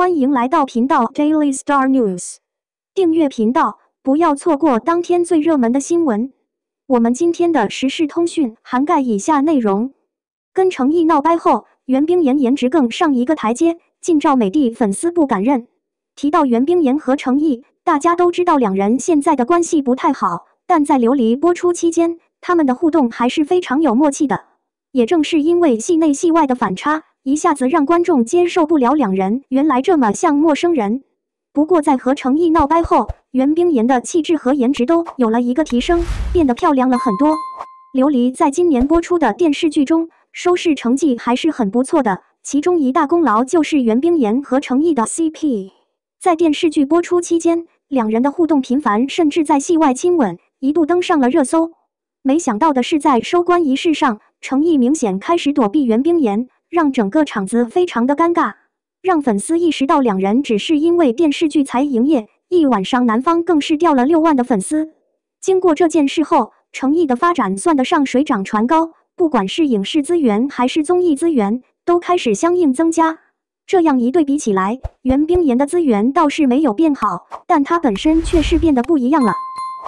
欢迎来到频道 Daily Star News，订阅频道，不要错过当天最热门的新闻。我们今天的时事通讯涵盖以下内容：跟成毅闹掰后，袁冰妍颜值更上一个台阶，近照美帝，粉丝不敢认。提到袁冰妍和成毅，大家都知道两人现在的关系不太好，但在《琉璃》播出期间，他们的互动还是非常有默契的。也正是因为戏内戏外的反差。一下子让观众接受不了两人原来这么像陌生人。不过在和成毅闹掰后，袁冰妍的气质和颜值都有了一个提升，变得漂亮了很多。琉璃在今年播出的电视剧中，收视成绩还是很不错的。其中一大功劳就是袁冰妍和成毅的 CP。在电视剧播出期间，两人的互动频繁，甚至在戏外亲吻，一度登上了热搜。没想到的是，在收官仪式上，成毅明显开始躲避袁冰妍。让整个场子非常的尴尬，让粉丝意识到两人只是因为电视剧才营业一晚上，男方更是掉了六万的粉丝。经过这件事后，诚毅的发展算得上水涨船高，不管是影视资源还是综艺资源，都开始相应增加。这样一对比起来，袁冰妍的资源倒是没有变好，但她本身却是变得不一样了。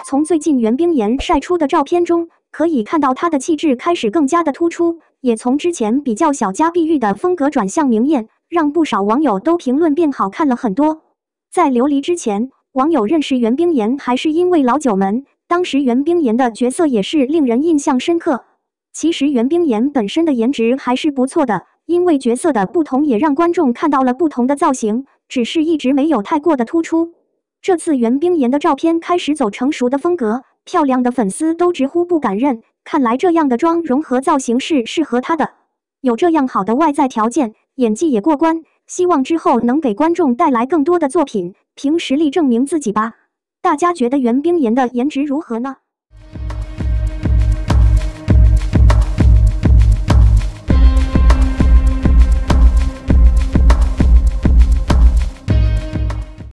从最近袁冰妍晒出的照片中，可以看到她的气质开始更加的突出。也从之前比较小家碧玉的风格转向明艳，让不少网友都评论变好看了很多。在《琉璃》之前，网友认识袁冰妍还是因为《老九门》，当时袁冰妍的角色也是令人印象深刻。其实袁冰妍本身的颜值还是不错的，因为角色的不同也让观众看到了不同的造型，只是一直没有太过的突出。这次袁冰妍的照片开始走成熟的风格，漂亮的粉丝都直呼不敢认。看来这样的妆融合造型是适合她的。有这样好的外在条件，演技也过关，希望之后能给观众带来更多的作品，凭实力证明自己吧。大家觉得袁冰妍的颜值如何呢？